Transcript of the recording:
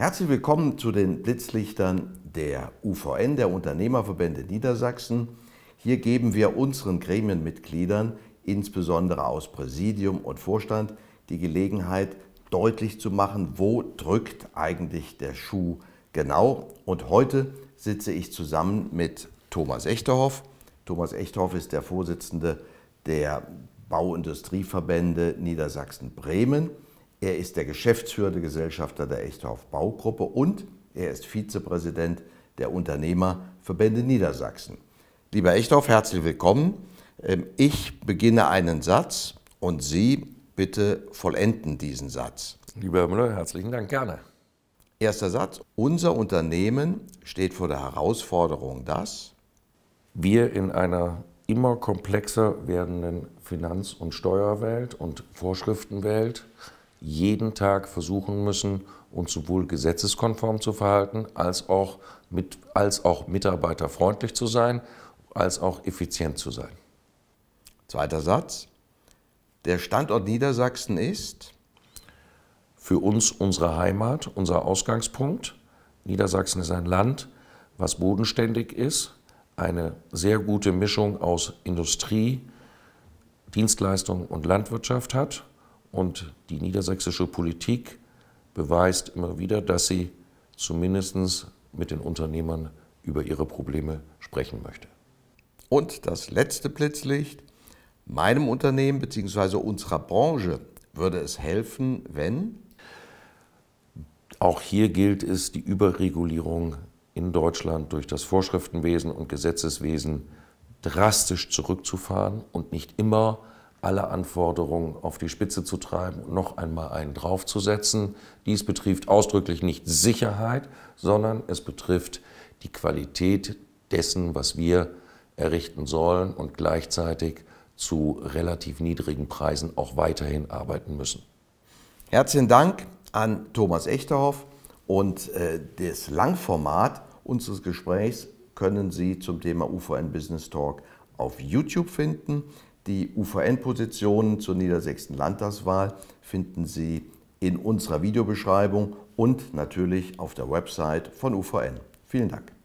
Herzlich willkommen zu den Blitzlichtern der UVN, der Unternehmerverbände Niedersachsen. Hier geben wir unseren Gremienmitgliedern, insbesondere aus Präsidium und Vorstand, die Gelegenheit, deutlich zu machen, wo drückt eigentlich der Schuh genau. Und heute sitze ich zusammen mit Thomas Echterhoff. Thomas Echterhoff ist der Vorsitzende der Bauindustrieverbände Niedersachsen-Bremen. Er ist der Geschäftsführer der Gesellschafter der Echthoff Baugruppe und er ist Vizepräsident der Unternehmerverbände Niedersachsen. Lieber Echthoff, herzlich willkommen. Ähm, ich beginne einen Satz und Sie bitte vollenden diesen Satz. Lieber Herr Müller, herzlichen Dank, gerne. Erster Satz. Unser Unternehmen steht vor der Herausforderung, dass wir in einer immer komplexer werdenden Finanz- und Steuerwelt und Vorschriftenwelt jeden Tag versuchen müssen, uns sowohl gesetzeskonform zu verhalten, als auch, mit, als auch mitarbeiterfreundlich zu sein, als auch effizient zu sein. Zweiter Satz. Der Standort Niedersachsen ist für uns unsere Heimat, unser Ausgangspunkt. Niedersachsen ist ein Land, was bodenständig ist, eine sehr gute Mischung aus Industrie, Dienstleistung und Landwirtschaft hat und die niedersächsische Politik beweist immer wieder, dass sie zumindest mit den Unternehmern über ihre Probleme sprechen möchte. Und das letzte Blitzlicht. Meinem Unternehmen bzw. unserer Branche würde es helfen, wenn? Auch hier gilt es, die Überregulierung in Deutschland durch das Vorschriftenwesen und Gesetzeswesen drastisch zurückzufahren und nicht immer alle Anforderungen auf die Spitze zu treiben und noch einmal einen draufzusetzen. Dies betrifft ausdrücklich nicht Sicherheit, sondern es betrifft die Qualität dessen, was wir errichten sollen und gleichzeitig zu relativ niedrigen Preisen auch weiterhin arbeiten müssen. Herzlichen Dank an Thomas Echterhoff und äh, das Langformat unseres Gesprächs können Sie zum Thema UVN Business Talk auf YouTube finden. Die UVN-Positionen zur niedersächsischen Landtagswahl finden Sie in unserer Videobeschreibung und natürlich auf der Website von UVN. Vielen Dank.